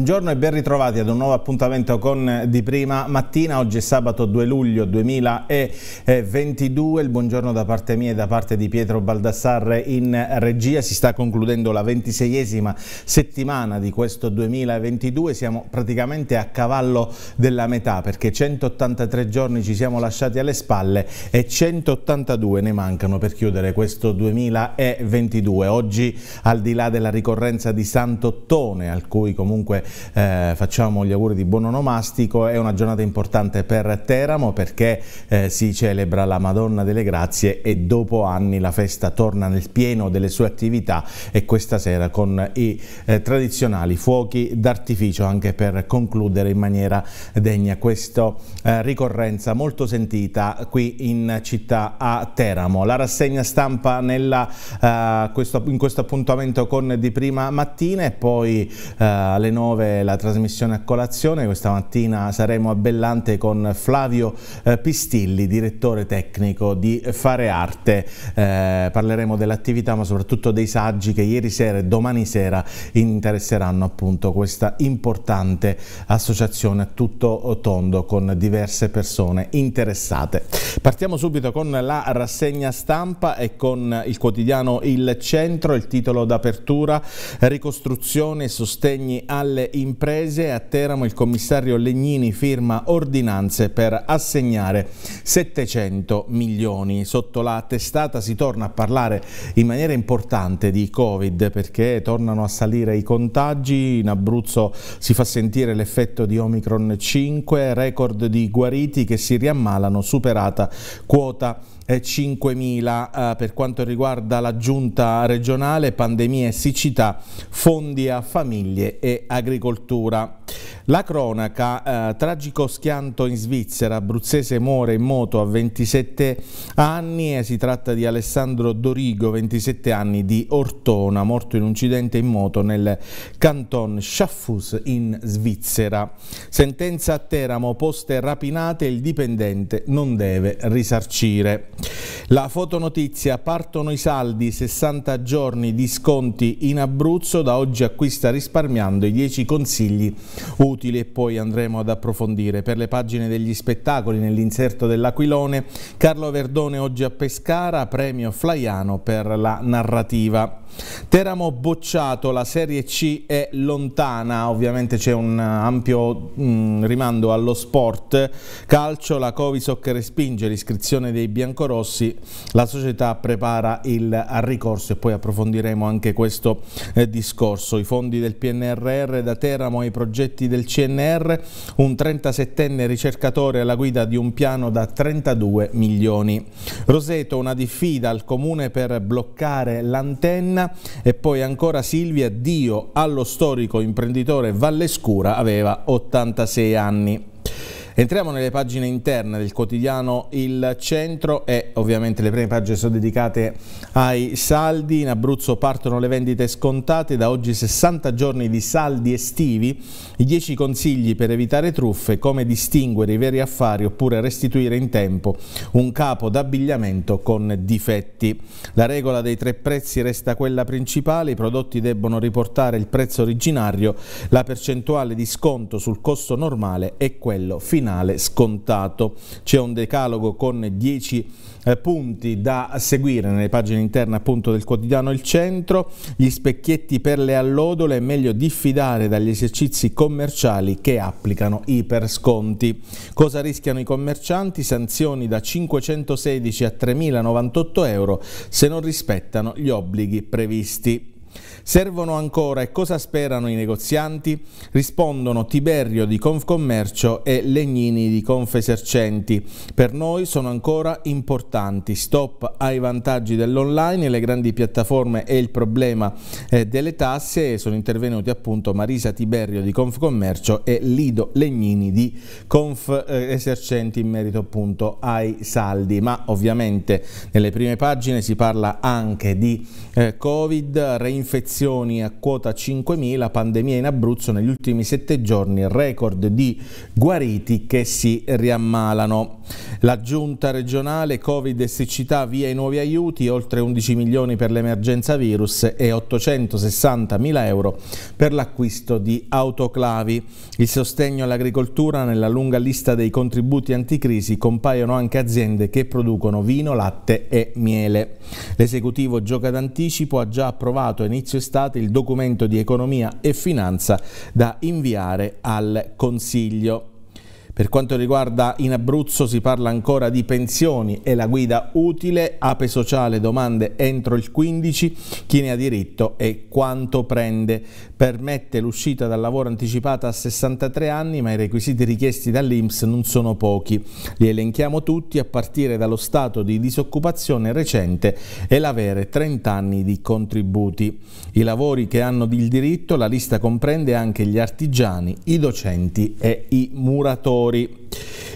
Buongiorno e ben ritrovati ad un nuovo appuntamento con eh, Di Prima Mattina. Oggi è sabato 2 luglio 2022. Il buongiorno da parte mia e da parte di Pietro Baldassarre in regia. Si sta concludendo la ventiseiesima settimana di questo 2022. Siamo praticamente a cavallo della metà perché 183 giorni ci siamo lasciati alle spalle e 182 ne mancano per chiudere questo 2022. Oggi, al di là della ricorrenza di Sant'Ottone, al cui comunque eh, facciamo gli auguri di buon onomastico, è una giornata importante per Teramo perché eh, si celebra la Madonna delle Grazie e dopo anni la festa torna nel pieno delle sue attività e questa sera con i eh, tradizionali fuochi d'artificio anche per concludere in maniera degna questa eh, ricorrenza molto sentita qui in città a Teramo. La rassegna stampa nella, eh, questo, in questo appuntamento con di prima mattina e poi eh, le 9 9 la trasmissione a colazione, questa mattina saremo a Bellante con Flavio eh, Pistilli, direttore tecnico di Fare Arte, eh, parleremo dell'attività ma soprattutto dei saggi che ieri sera e domani sera interesseranno appunto questa importante associazione a tutto tondo con diverse persone interessate. Partiamo subito con la rassegna stampa e con il quotidiano Il Centro, il titolo d'apertura, ricostruzione e sostegni alle delle imprese. A Teramo il commissario Legnini firma ordinanze per assegnare 700 milioni. Sotto la testata si torna a parlare in maniera importante di Covid perché tornano a salire i contagi. In Abruzzo si fa sentire l'effetto di Omicron 5, record di guariti che si riammalano, superata quota 5.000 eh, eh, per quanto riguarda la giunta regionale pandemia e siccità, fondi a famiglie e agricoltura. La cronaca, eh, tragico schianto in Svizzera, abruzzese muore in moto a 27 anni e si tratta di Alessandro Dorigo, 27 anni, di Ortona, morto in un incidente in moto nel canton Schaffus in Svizzera. Sentenza a Teramo, poste rapinate, il dipendente non deve risarcire. La fotonotizia, partono i saldi, 60 giorni di sconti in Abruzzo, da oggi acquista risparmiando i 10 consigli utili e poi andremo ad approfondire. Per le pagine degli spettacoli nell'inserto dell'Aquilone, Carlo Verdone oggi a Pescara, premio Flaiano per la narrativa. Teramo bocciato, la Serie C è lontana, ovviamente c'è un ampio mh, mm, rimando allo sport. Calcio, la Covisoc respinge l'iscrizione dei biancorossi, la società prepara il ricorso e poi approfondiremo anche questo eh, discorso. I fondi del PNRR da Teramo ai progetti del CNR, un 37enne ricercatore alla guida di un piano da 32 milioni. Roseto, una diffida al comune per bloccare l'antenna Marina e poi ancora Silvia Dio allo storico imprenditore Vallescura aveva 86 anni. Entriamo nelle pagine interne del quotidiano Il Centro e ovviamente le prime pagine sono dedicate ai saldi. In Abruzzo partono le vendite scontate, da oggi 60 giorni di saldi estivi, i 10 consigli per evitare truffe, come distinguere i veri affari oppure restituire in tempo un capo d'abbigliamento con difetti. La regola dei tre prezzi resta quella principale, i prodotti debbono riportare il prezzo originario, la percentuale di sconto sul costo normale e quello finale finale scontato. C'è un decalogo con 10 eh, punti da seguire nelle pagine interne appunto del quotidiano Il Centro, gli specchietti per le allodole è meglio diffidare dagli esercizi commerciali che applicano iper sconti. Cosa rischiano i commercianti? Sanzioni da 516 a 3.098 euro se non rispettano gli obblighi previsti. Servono ancora e cosa sperano i negozianti? Rispondono Tiberio di Confcommercio e Legnini di Confesercenti. Per noi sono ancora importanti. Stop ai vantaggi dell'online, le grandi piattaforme e il problema eh, delle tasse. Sono intervenuti appunto Marisa Tiberio di Confcommercio e Lido Legnini di Confesercenti in merito appunto ai saldi. Ma ovviamente nelle prime pagine si parla anche di eh, Covid, reinfezione infezioni a quota 5.000, pandemia in Abruzzo negli ultimi sette giorni, record di guariti che si riammalano. La giunta regionale Covid e siccità via i nuovi aiuti, oltre 11 milioni per l'emergenza virus e 860 mila euro per l'acquisto di autoclavi. Il sostegno all'agricoltura nella lunga lista dei contributi anticrisi compaiono anche aziende che producono vino, latte e miele. L'esecutivo gioca d'anticipo, ha già approvato a inizio estate il documento di economia e finanza da inviare al Consiglio. Per quanto riguarda in Abruzzo si parla ancora di pensioni e la guida utile, ape sociale domande entro il 15, chi ne ha diritto e quanto prende permette l'uscita dal lavoro anticipata a 63 anni, ma i requisiti richiesti dall'Inps non sono pochi. Li elenchiamo tutti a partire dallo stato di disoccupazione recente e l'avere 30 anni di contributi. I lavori che hanno il diritto, la lista comprende anche gli artigiani, i docenti e i muratori.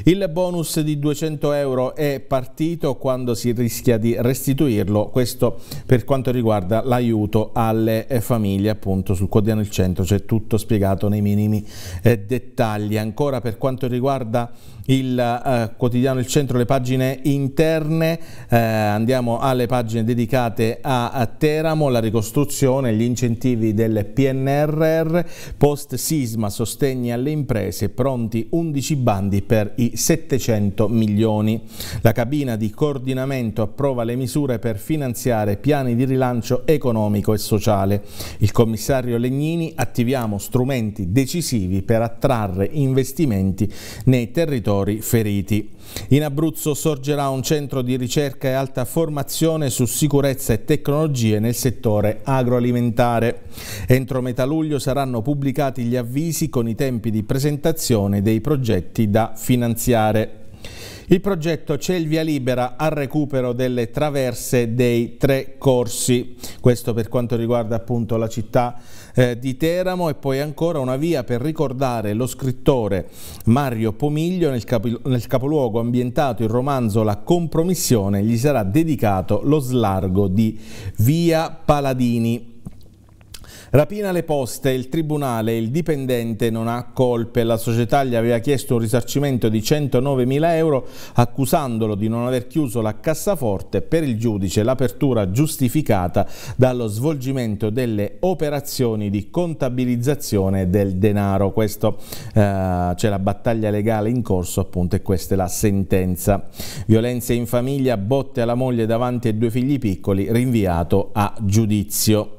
Il bonus di 200 euro è partito quando si rischia di restituirlo, questo per quanto riguarda l'aiuto alle famiglie, appunto sul quotidiano Il Centro c'è tutto spiegato nei minimi eh, dettagli. Ancora per quanto riguarda il eh, quotidiano Il Centro, le pagine interne, eh, andiamo alle pagine dedicate a, a, Teramo, la ricostruzione, gli incentivi del PNRR, post sisma, sostegni alle imprese, pronti 11 bandi per i 700 milioni. La cabina di coordinamento approva le misure per finanziare piani di rilancio economico e sociale. Il commissario Legnini attiviamo strumenti decisivi per attrarre investimenti nei territori lavoratori feriti. In Abruzzo sorgerà un centro di ricerca e alta formazione su sicurezza e tecnologie nel settore agroalimentare. Entro metà luglio saranno pubblicati gli avvisi con i tempi di presentazione dei progetti da finanziare. Il progetto c'è il via libera al recupero delle traverse dei tre corsi, questo per quanto riguarda appunto la città eh, di Teramo e poi ancora una via per ricordare lo scrittore Mario Pomiglio nel, capo, nel capoluogo ambientato il romanzo La compromissione gli sarà dedicato lo slargo di via Paladini. Rapina le poste, il tribunale, il dipendente non ha colpe, la società gli aveva chiesto un risarcimento di 109.000 euro accusandolo di non aver chiuso la cassaforte per il giudice l'apertura giustificata dallo svolgimento delle operazioni di contabilizzazione del denaro. Questo eh, c'è la battaglia legale in corso appunto e questa è la sentenza. Violenze in famiglia, botte alla moglie davanti ai due figli piccoli, rinviato a giudizio.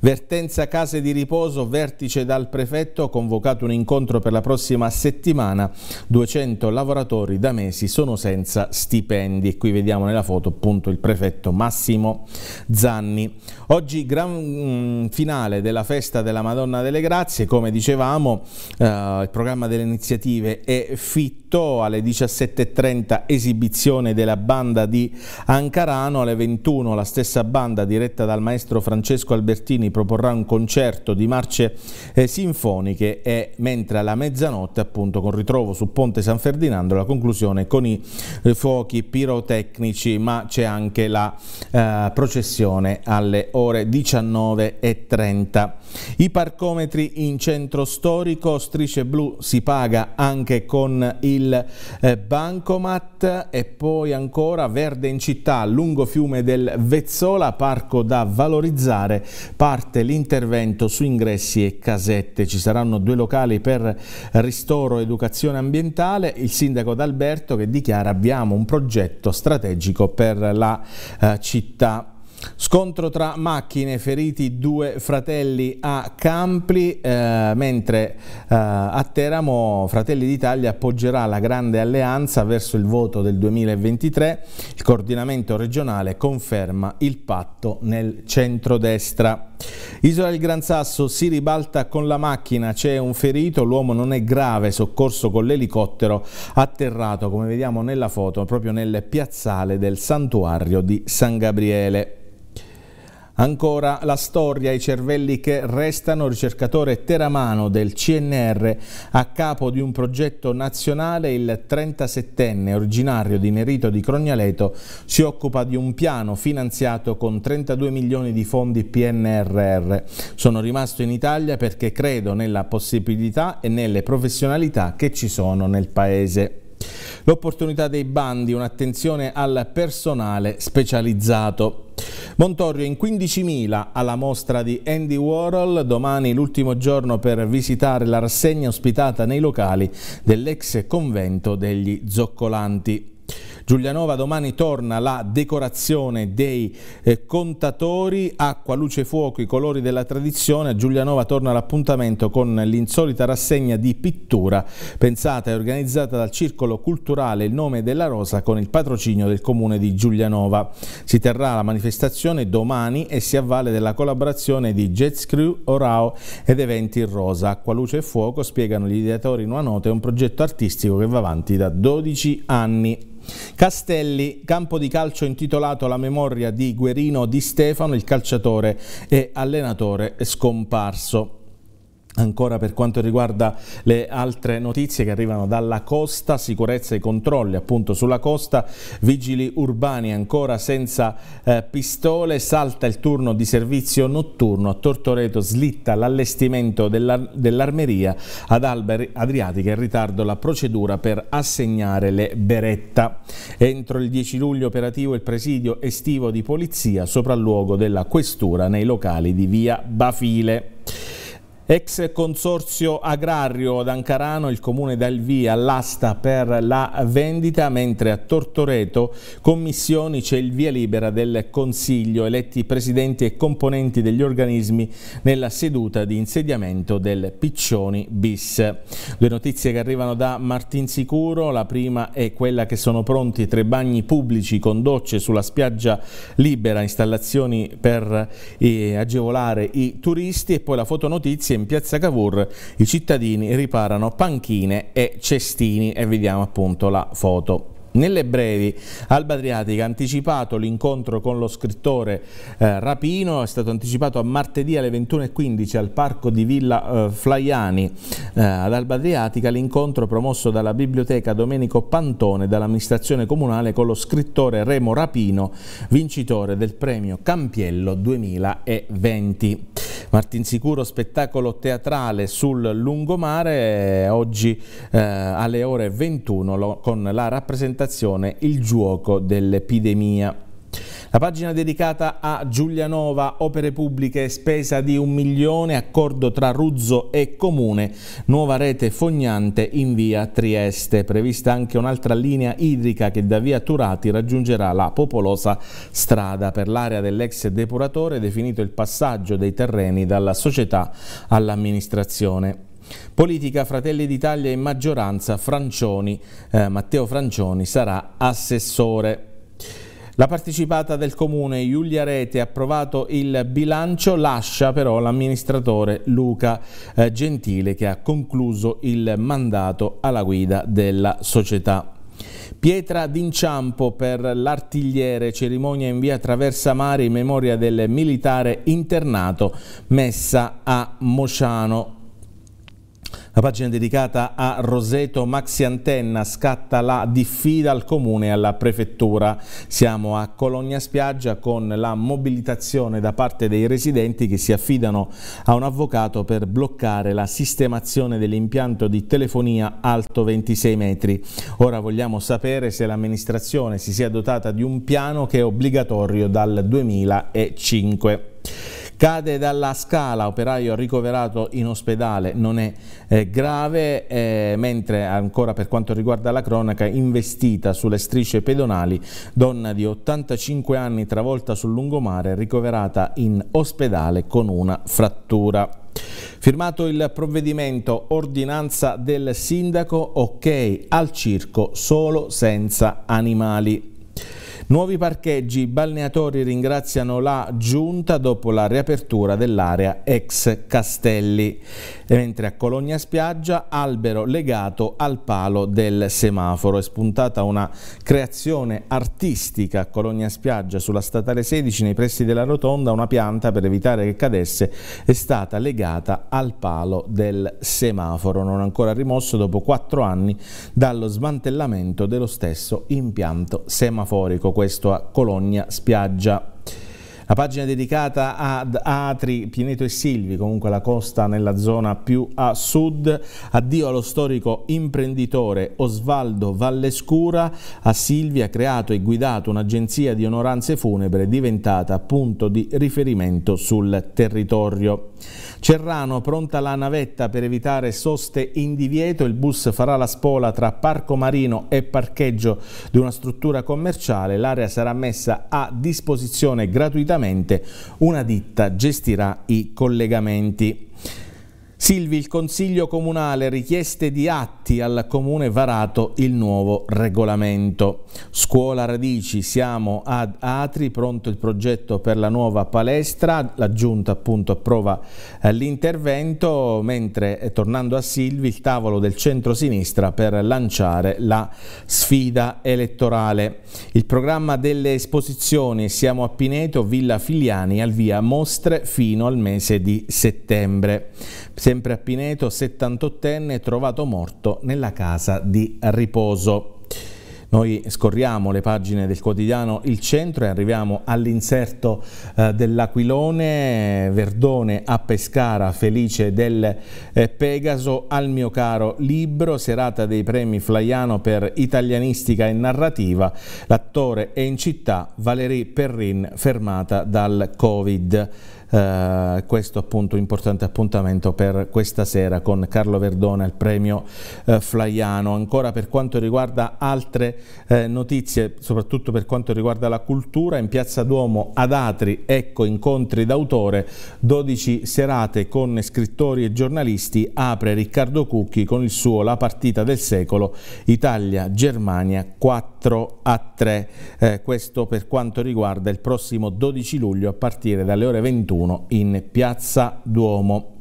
Vertenza Case di Riposo, vertice dal prefetto, convocato un incontro per la prossima settimana, 200 lavoratori da mesi sono senza stipendi. qui vediamo nella foto appunto il prefetto Massimo Zanni. Oggi gran mm, finale della festa della Madonna delle Grazie, come dicevamo eh, il programma delle iniziative è fitto Fitto, alle 17.30 esibizione della banda di Ancarano, alle 21 la stessa banda diretta dal maestro Francesco Albertini proporrà un concerto di marce eh, sinfoniche e mentre alla mezzanotte appunto con ritrovo su Ponte San Ferdinando la conclusione con i eh, fuochi pirotecnici ma c'è anche la eh, processione alle ore 19.30. I parcometri in centro storico, strisce blu si paga anche con il il eh, Bancomat e poi ancora Verde in città, lungo fiume del Vezzola, parco da valorizzare, parte l'intervento su ingressi e casette. Ci saranno due locali per ristoro e educazione ambientale. Il sindaco D'Alberto che dichiara abbiamo un progetto strategico per la eh, città. Scontro tra macchine, feriti due fratelli a Campli, eh, mentre eh, a Teramo Fratelli d'Italia appoggerà la grande alleanza verso il voto del 2023. Il coordinamento regionale conferma il patto nel centrodestra. Isola del Gran Sasso si ribalta con la macchina, c'è un ferito, l'uomo non è grave, soccorso con l'elicottero atterrato, come vediamo nella foto, proprio nel piazzale del santuario di San Gabriele. Ancora la storia, i cervelli che restano, ricercatore teramano del CNR a capo di un progetto nazionale, il 37enne originario di Nerito di Crognaleto, si occupa di un piano finanziato con 32 milioni di fondi PNRR. Sono rimasto in Italia perché credo nella possibilità e nelle professionalità che ci sono nel Paese. L'opportunità dei bandi, un'attenzione al personale specializzato. Montorio in 15.000 alla mostra di Andy Warhol, domani l'ultimo giorno per visitare la rassegna ospitata nei locali dell'ex convento degli Zoccolanti. Giulianova domani torna la decorazione dei eh, contatori, acqua, luce, fuoco, i colori della tradizione. A Giulianova torna l'appuntamento con l'insolita rassegna di pittura pensata e organizzata dal Circolo Culturale Il Nome della Rosa con il patrocinio del Comune di Giulianova. Si terrà la manifestazione domani e si avvale della collaborazione di Jets Crew, Orao ed Eventi Rosa. Acqua, luce e fuoco spiegano gli ideatori Nuanote è un progetto artistico che va avanti da 12 anni. Castelli, campo di calcio intitolato alla memoria di Guerino Di Stefano, il calciatore e allenatore scomparso. Ancora per quanto riguarda le altre notizie che arrivano dalla costa, sicurezza e controlli appunto sulla costa, vigili urbani ancora senza eh, pistole, salta il turno di servizio notturno, a Tortoreto slitta l'allestimento dell'armeria, dell ad Alberi Adriatica in ritardo la procedura per assegnare le beretta. Entro il 10 luglio operativo il presidio estivo di polizia sopralluogo della questura nei locali di via Bafile. Ex consorzio agrario ad Ancarano il comune dà il via all'asta per la vendita, mentre a Tortoreto commissioni c'è il via libera del Consiglio, eletti presidenti e componenti degli organismi nella seduta di insediamento del Piccioni bis. Due notizie che arrivano da Martinsicuro, la prima è quella che sono pronti tre bagni pubblici con docce sulla spiaggia libera, installazioni per eh, agevolare i turisti e poi la fotonotizia in piazza Cavour i cittadini riparano panchine e cestini e vediamo appunto la foto. Nelle brevi, Alba Adriatica ha anticipato l'incontro con lo scrittore eh, Rapino, è stato anticipato a martedì alle 21.15 al parco di Villa eh, Flaiani eh, ad Alba Adriatica, l'incontro promosso dalla biblioteca Domenico Pantone e dall'amministrazione comunale con lo scrittore Remo Rapino, vincitore del premio Campiello 2020. Martinsicuro spettacolo teatrale sul lungomare, eh, oggi eh, alle ore 21 lo, con la rappresentazione considerazione il Giuoco dell'epidemia. La pagina dedicata a Giulianova, opere pubbliche, spesa di un milione, accordo tra Ruzzo e Comune, nuova rete fognante in via Trieste. Prevista anche un'altra linea idrica che da via Turati raggiungerà la popolosa strada per l'area dell'ex depuratore, definito il passaggio dei terreni dalla società all'amministrazione. Politica Fratelli d'Italia in maggioranza, Francioni, eh, Matteo Francioni sarà assessore. La partecipata del comune Giulia Rete ha approvato il bilancio, lascia però l'amministratore Luca eh, Gentile che ha concluso il mandato alla guida della società. Pietra d'inciampo per l'artigliere, cerimonia in via Traversa Mari in memoria del militare internato messa a Mociano la pagina dedicata a Roseto Maxi Antenna scatta la diffida al comune e alla prefettura. Siamo a Cologna Spiaggia con la mobilitazione da parte dei residenti che si affidano a un avvocato per bloccare la sistemazione dell'impianto di telefonia alto 26 metri. Ora vogliamo sapere se l'amministrazione si sia dotata di un piano che è obbligatorio dal 2005. Cade dalla scala, operaio ricoverato in ospedale, non è eh, grave, eh, mentre ancora per quanto riguarda la cronaca, investita sulle strisce pedonali, donna di 85 anni travolta sul lungomare, ricoverata in ospedale con una frattura. Firmato il provvedimento ordinanza del sindaco, ok al circo solo senza animali. Nuovi parcheggi balneatori ringraziano la Giunta dopo la riapertura dell'area ex Castelli, mentre a Colonia Spiaggia albero legato al palo del semaforo. È spuntata una creazione artistica a Colonia Spiaggia sulla statale 16 nei pressi della rotonda, una pianta per evitare che cadesse è stata legata al palo del semaforo, non ancora rimosso dopo quattro anni dallo smantellamento dello stesso impianto semaforico questo a Cologna Spiaggia. La pagina è dedicata ad Atri, Pineto e Silvi, comunque la costa nella zona più a sud. Addio allo storico imprenditore Osvaldo Vallescura. A Silvi ha creato e guidato un'agenzia di onoranze funebre diventata punto di riferimento sul territorio. Cerrano, pronta la navetta per evitare soste in divieto, il bus farà la spola tra parco marino e parcheggio di una struttura commerciale, l'area sarà messa a disposizione gratuitamente, una ditta gestirà i collegamenti. Silvi, il Consiglio Comunale, richieste di atti al Comune varato il nuovo regolamento. Scuola Radici, siamo ad Atri, pronto il progetto per la nuova palestra, la Giunta appunto approva eh, l'intervento, mentre eh, tornando a Silvi il tavolo del centro-sinistra per lanciare la sfida elettorale. Il programma delle esposizioni, siamo a Pineto, Villa Filiani, al via Mostre fino al mese di settembre. Sempre a Pineto, 78enne trovato morto nella casa di riposo. Noi scorriamo le pagine del quotidiano Il Centro e arriviamo all'inserto eh, dell'Aquilone, Verdone a Pescara, felice del eh, Pegaso, al mio caro libro, serata dei premi Flaiano per italianistica e narrativa, l'attore è in città, Valerie Perrin fermata dal Covid. Eh, questo appunto importante appuntamento per questa sera con Carlo Verdone al premio eh, Flaiano. Ancora per quanto riguarda altre eh, notizie, soprattutto per quanto riguarda la cultura, in Piazza Duomo ad Atri, ecco incontri d'autore, 12 serate con scrittori e giornalisti, apre Riccardo Cucchi con il suo La partita del secolo, Italia-Germania 4 a 3. Eh, questo per quanto riguarda il prossimo 12 luglio a partire dalle ore 21 1 in Piazza Duomo.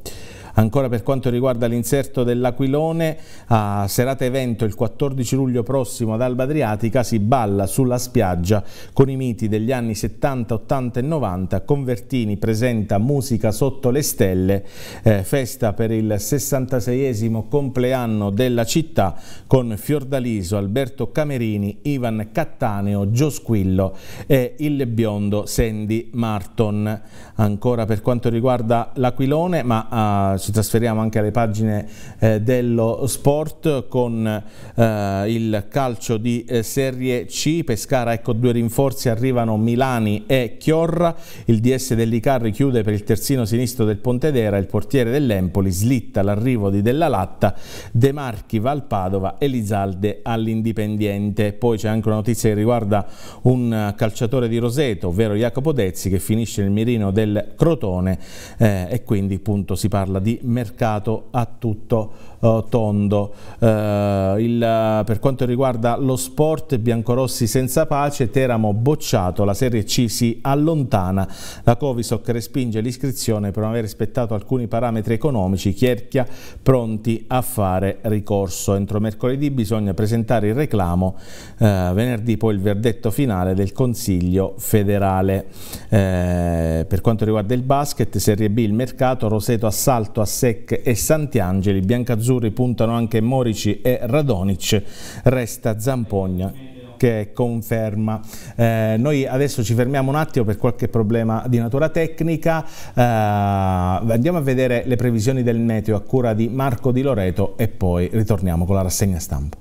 Ancora per quanto riguarda l'inserto dell'Aquilone, a serata evento il 14 luglio prossimo ad Alba Adriatica si balla sulla spiaggia con i miti degli anni 70, 80 e 90. Convertini presenta Musica sotto le stelle, eh, festa per il 66esimo compleanno della città con Fiordaliso, Alberto Camerini, Ivan Cattaneo, Gio Squillo e il biondo Sandy Marton. Ancora per quanto riguarda l'Aquilone, ma eh, ci trasferiamo anche alle pagine eh, dello sport con eh, il calcio di eh, Serie C, Pescara ecco due rinforzi arrivano Milani e Chiorra, il DS dell'Icarri chiude per il terzino sinistro del Pontedera, il portiere dell'Empoli slitta l'arrivo di Della Latta, De Marchi va al Padova e Lizalde all'Indipendiente, poi c'è anche una notizia che riguarda un calciatore di Roseto, ovvero Jacopo Dezzi che finisce nel mirino del Crotone eh, e quindi appunto si parla di mercato a tutto eh, tondo. Eh, il, per quanto riguarda lo sport, Biancorossi senza pace, Teramo bocciato, la Serie C si allontana, la Covisoc respinge l'iscrizione per non aver rispettato alcuni parametri economici, Chierchia pronti a fare ricorso. Entro mercoledì bisogna presentare il reclamo, eh, venerdì poi il verdetto finale del Consiglio federale. Eh, per quanto riguarda il basket, Serie B il mercato, Roseto assalto a Sec e Santiangeli, Biancazzurri azzurri puntano anche Morici e Radonic, resta Zampogna che conferma. Eh, noi adesso ci fermiamo un attimo per qualche problema di natura tecnica, eh, andiamo a vedere le previsioni del meteo a cura di Marco Di Loreto e poi ritorniamo con la rassegna stampa.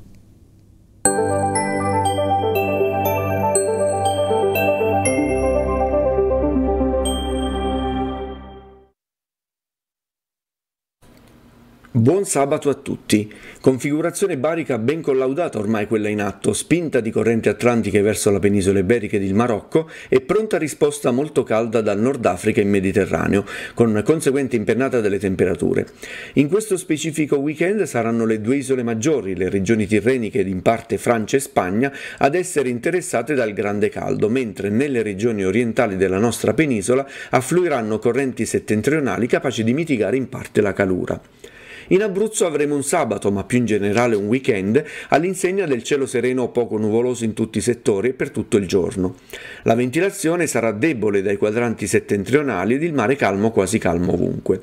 Buon sabato a tutti. Configurazione barica ben collaudata ormai quella in atto, spinta di correnti atlantiche verso la penisola iberica ed il Marocco e pronta risposta molto calda dal Nord Africa e Mediterraneo, con conseguente impennata delle temperature. In questo specifico weekend saranno le due isole maggiori, le regioni tirreniche ed in parte Francia e Spagna, ad essere interessate dal grande caldo, mentre nelle regioni orientali della nostra penisola affluiranno correnti settentrionali capaci di mitigare in parte la calura. In Abruzzo avremo un sabato, ma più in generale un weekend, all'insegna del cielo sereno o poco nuvoloso in tutti i settori e per tutto il giorno. La ventilazione sarà debole dai quadranti settentrionali ed il mare calmo quasi calmo ovunque.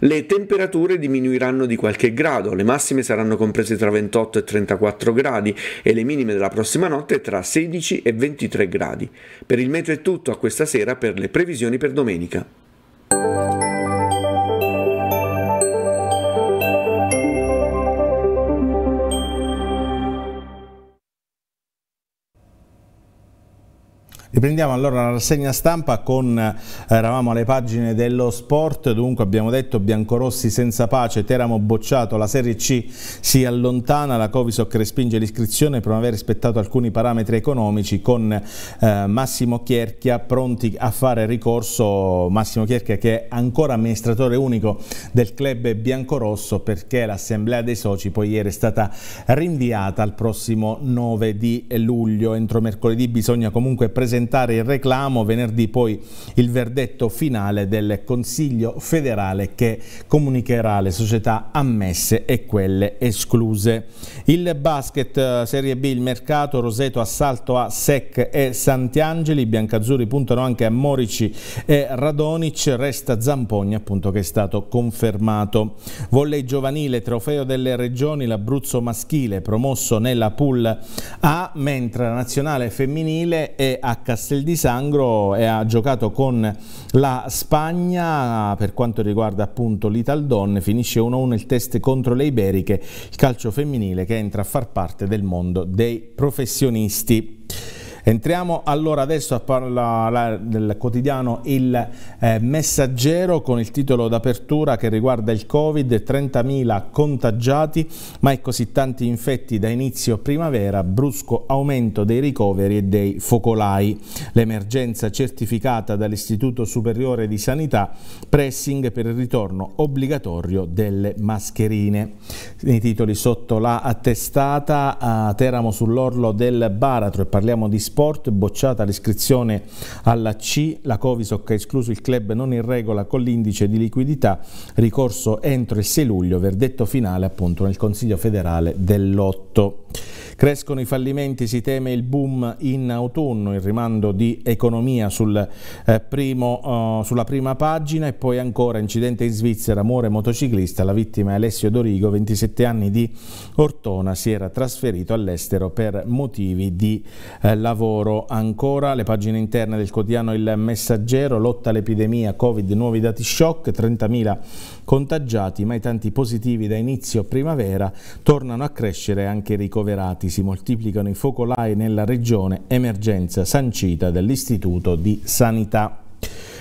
Le temperature diminuiranno di qualche grado, le massime saranno comprese tra 28 e 34 gradi e le minime della prossima notte tra 16 e 23 gradi. Per il meteo è tutto a questa sera per le previsioni per domenica. Riprendiamo allora la rassegna stampa con, eh, eravamo alle pagine dello sport, dunque abbiamo detto Biancorossi senza pace, Teramo bocciato, la Serie C si allontana, la Covisoc respinge l'iscrizione per non aver rispettato alcuni parametri economici con eh, Massimo Chierchia pronti a fare ricorso, Massimo Chierchia che è ancora amministratore unico del club biancorosso perché l'assemblea dei soci poi ieri è stata rinviata al prossimo 9 di luglio, entro mercoledì bisogna comunque presentare presentare il reclamo, venerdì poi il verdetto finale del Consiglio federale che comunicherà le società ammesse e quelle escluse. Il basket eh, Serie B, il mercato, Roseto assalto a Sec e Santiangeli, Biancazzurri puntano anche a Morici e Radonic, resta Zampogna appunto che è stato confermato. Volley giovanile, trofeo delle regioni, l'Abruzzo maschile promosso nella pool A, mentre la nazionale femminile è a Castel di Sangro e ha giocato con la Spagna per quanto riguarda appunto l'Italdonne, finisce 1-1 il test contro le Iberiche, il calcio femminile che entra a far parte del mondo dei professionisti. Entriamo allora adesso a parlare del quotidiano Il eh, Messaggero con il titolo d'apertura che riguarda il Covid, 30.000 contagiati, ma è così tanti infetti da inizio primavera, brusco aumento dei ricoveri e dei focolai. L'emergenza certificata dall'Istituto Superiore di Sanità, pressing per il ritorno obbligatorio delle mascherine. I titoli sotto la testata, a Teramo sull'orlo del baratro e parliamo di sport, bocciata l'iscrizione alla C, la Covisoc ha escluso il club non in regola con l'indice di liquidità, ricorso entro il 6 luglio, verdetto finale appunto nel Consiglio federale dell'8. Crescono i fallimenti, si teme il boom in autunno, il rimando di economia sul, eh, primo, eh, sulla prima pagina e poi ancora incidente in Svizzera, muore motociclista, la vittima è Alessio Dorigo, 27 anni di Ortona, si era trasferito all'estero per motivi di eh, lavoro. Ancora le pagine interne del quotidiano Il Messaggero, lotta all'epidemia Covid, nuovi dati shock, 30.000 contagiati, ma i tanti positivi da inizio primavera tornano a crescere anche i ricoverati. Si moltiplicano i focolai nella regione, emergenza sancita dall'Istituto di Sanità.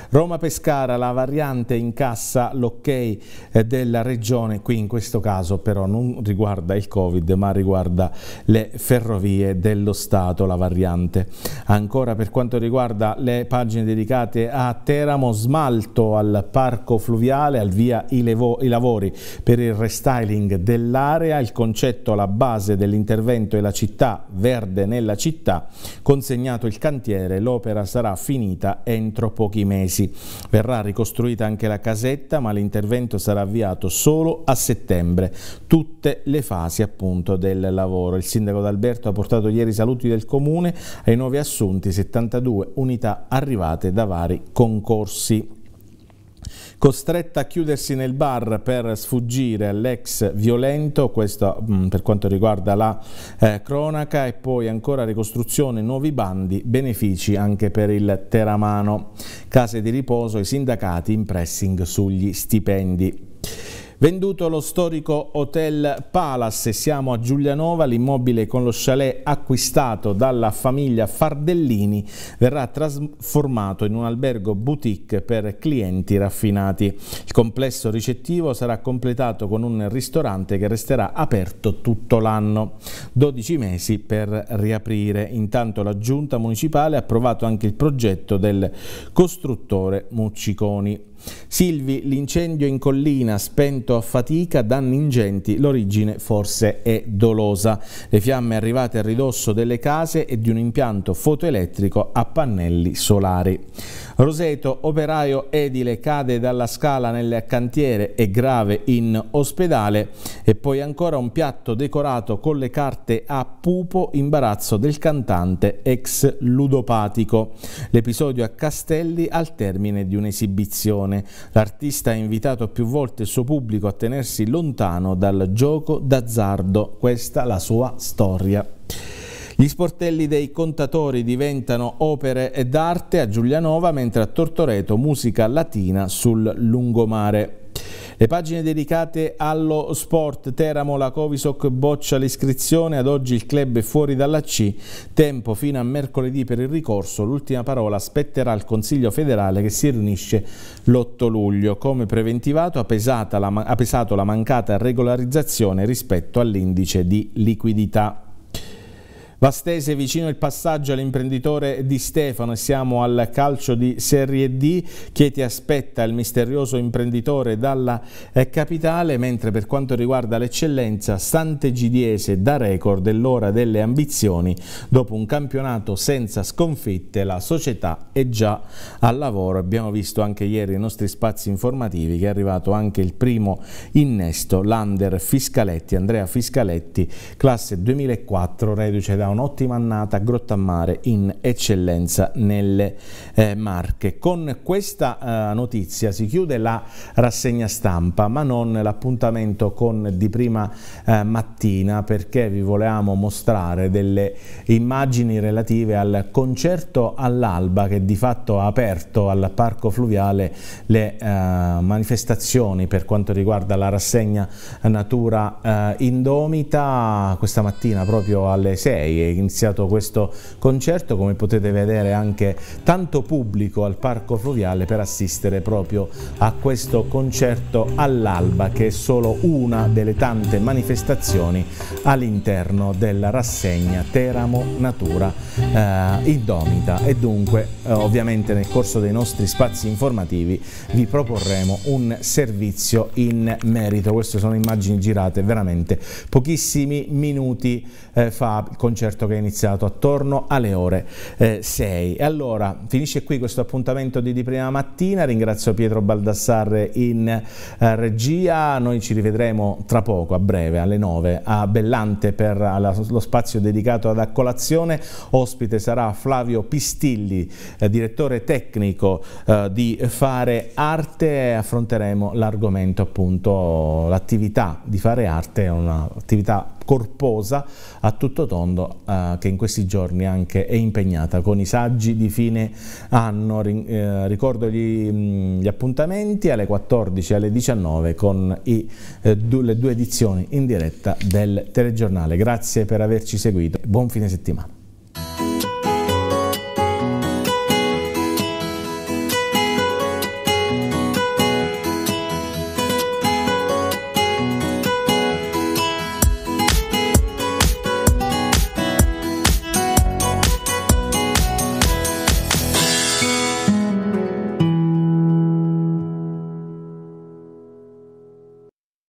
Roma-Pescara, la variante incassa l'ok eh, della regione, qui in questo caso però non riguarda il Covid ma riguarda le ferrovie dello Stato, la variante. Ancora per quanto riguarda le pagine dedicate a Teramo, smalto al parco fluviale, al via i, i lavori per il restyling dell'area, il concetto alla base dell'intervento è la città verde nella città, consegnato il cantiere, l'opera sarà finita entro pochi mesi mesi. Verrà ricostruita anche la casetta, ma l'intervento sarà avviato solo a settembre. Tutte le fasi appunto del lavoro. Il sindaco d'Alberto ha portato ieri i saluti del comune ai nuovi assunti, 72 unità arrivate da vari concorsi costretta a chiudersi nel bar per sfuggire all'ex violento, questo mh, mm, per quanto riguarda la eh, cronaca, e poi ancora ricostruzione, nuovi bandi, benefici anche per il Teramano, case di riposo, i sindacati in pressing sugli stipendi. Venduto lo storico Hotel Palace, siamo a Giulianova, l'immobile con lo chalet acquistato dalla famiglia Fardellini verrà trasformato in un albergo boutique per clienti raffinati. Il complesso ricettivo sarà completato con un ristorante che resterà aperto tutto l'anno, 12 mesi per riaprire. Intanto la giunta municipale ha approvato anche il progetto del costruttore Mucciconi. Silvi, l'incendio in collina spento a fatica, danni ingenti, l'origine forse è dolosa. Le fiamme arrivate a ridosso delle case e di un impianto fotoelettrico a pannelli solari. Roseto, operaio edile, cade dalla scala nel cantiere e grave in ospedale e poi ancora un piatto decorato con le carte a pupo, imbarazzo del cantante ex ludopatico. L'episodio a Castelli al termine di un'esibizione insieme. L'artista ha invitato più volte il suo pubblico a tenersi lontano dal gioco d'azzardo. Questa la sua storia. Gli sportelli dei contatori diventano opere d'arte a Giulianova, mentre a Tortoreto musica latina sul lungomare. Le pagine dedicate allo sport Teramo, la Covisoc boccia l'iscrizione, ad oggi il club è fuori dalla C, tempo fino a mercoledì per il ricorso, l'ultima parola spetterà al Consiglio federale che si riunisce l'8 luglio. Come preventivato ha, pesato la mancata regolarizzazione rispetto all'indice di liquidità. Vastese vicino il passaggio all'imprenditore Di Stefano e siamo al calcio di Serie D. ti aspetta il misterioso imprenditore dalla eh, capitale, mentre per quanto riguarda l'eccellenza Santegidiese da record è l'ora delle ambizioni. Dopo un campionato senza sconfitte la società è già al lavoro. Abbiamo visto anche ieri i nostri spazi informativi che è arrivato anche il primo innesto, l'under Fiscaletti, Andrea Fiscaletti, classe 2004, reduce da un'ottima annata a mare in eccellenza nelle eh, Marche. Con questa eh, notizia si chiude la rassegna stampa, ma non l'appuntamento con di prima eh, mattina perché vi volevamo mostrare delle immagini relative al concerto all'alba che di fatto ha aperto al Parco Fluviale le eh, manifestazioni per quanto riguarda la rassegna Natura eh, Indomita questa mattina proprio alle 6 è iniziato questo concerto, come potete vedere anche tanto pubblico al Parco Fluviale per assistere proprio a questo concerto all'alba che è solo una delle tante manifestazioni all'interno della rassegna Teramo Natura eh, Indomita e dunque eh, ovviamente nel corso dei nostri spazi informativi vi proporremo un servizio in merito. Queste sono immagini girate veramente pochissimi minuti eh, fa, il concerto concerto che è iniziato attorno alle ore 6. Eh, e allora finisce qui questo appuntamento di, di prima mattina, ringrazio Pietro Baldassarre in eh, regia, noi ci rivedremo tra poco, a breve, alle 9 a Bellante per alla, lo spazio dedicato ad accolazione, ospite sarà Flavio Pistilli, eh, direttore tecnico eh, di Fare Arte, affronteremo l'argomento appunto l'attività di fare arte è un'attività corposa a tutto tondo eh, che in questi giorni anche è impegnata con i saggi di fine anno. Eh, ricordo gli, mm, gli, appuntamenti alle 14 e alle 19 con i, eh, du, le due edizioni in diretta del telegiornale. Grazie per averci seguito. Buon fine settimana.